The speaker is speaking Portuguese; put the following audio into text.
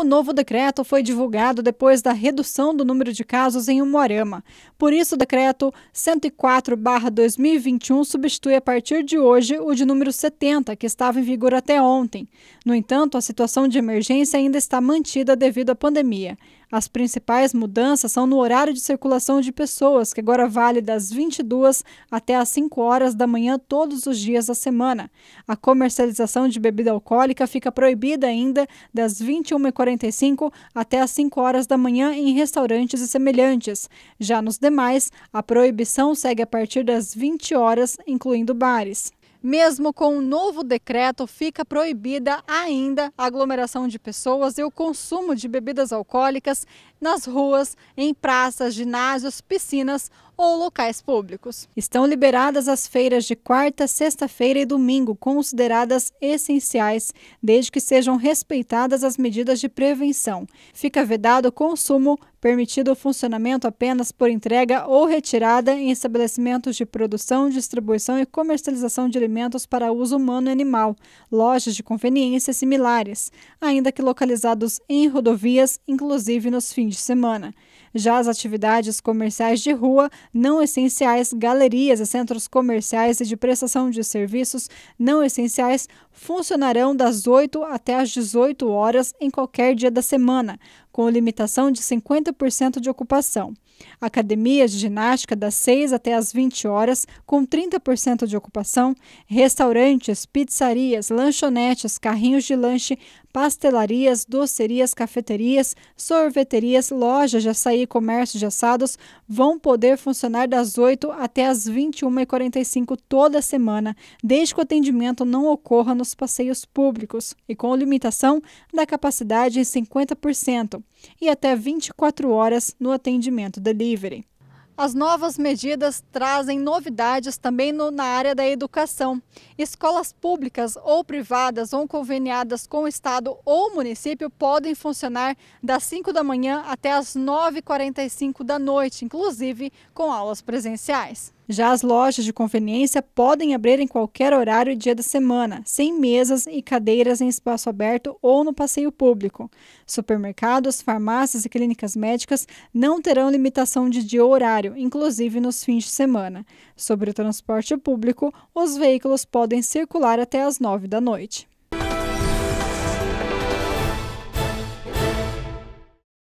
O novo decreto foi divulgado depois da redução do número de casos em Umuarama. Por isso, o decreto 104-2021 substitui a partir de hoje o de número 70, que estava em vigor até ontem. No entanto, a situação de emergência ainda está mantida devido à pandemia. As principais mudanças são no horário de circulação de pessoas, que agora vale das 22 até as 5 horas da manhã todos os dias da semana. A comercialização de bebida alcoólica fica proibida ainda das 21h45 até as 5 horas da manhã em restaurantes e semelhantes. Já nos demais, a proibição segue a partir das 20 horas, incluindo bares. Mesmo com o um novo decreto, fica proibida ainda a aglomeração de pessoas e o consumo de bebidas alcoólicas nas ruas, em praças, ginásios, piscinas ou locais públicos. Estão liberadas as feiras de quarta, sexta-feira e domingo, consideradas essenciais, desde que sejam respeitadas as medidas de prevenção. Fica vedado o consumo, permitido o funcionamento apenas por entrega ou retirada em estabelecimentos de produção, distribuição e comercialização de alimentos para uso humano e animal, lojas de conveniência similares, ainda que localizados em rodovias, inclusive nos fins de semana. Já as atividades comerciais de rua não essenciais, galerias e centros comerciais e de prestação de serviços não essenciais funcionarão das 8 até às 18 horas em qualquer dia da semana, com limitação de 50% de ocupação. Academias de ginástica das 6 até as 20 horas, com 30% de ocupação, restaurantes, pizzarias, lanchonetes, carrinhos de lanche, pastelarias, docerias, cafeterias, sorveterias, lojas de açaí e comércio de assados vão poder funcionar das 8 até as 21h45 toda semana, desde que o atendimento não ocorra nos passeios públicos e com limitação da capacidade em 50% e até 24 horas no atendimento delivery. As novas medidas trazem novidades também no, na área da educação. Escolas públicas ou privadas ou conveniadas com o Estado ou município podem funcionar das 5 da manhã até as 9h45 da noite, inclusive com aulas presenciais. Já as lojas de conveniência podem abrir em qualquer horário e dia da semana, sem mesas e cadeiras em espaço aberto ou no passeio público. Supermercados, farmácias e clínicas médicas não terão limitação de dia ou horário, inclusive nos fins de semana. Sobre o transporte público, os veículos podem circular até às 9 da noite.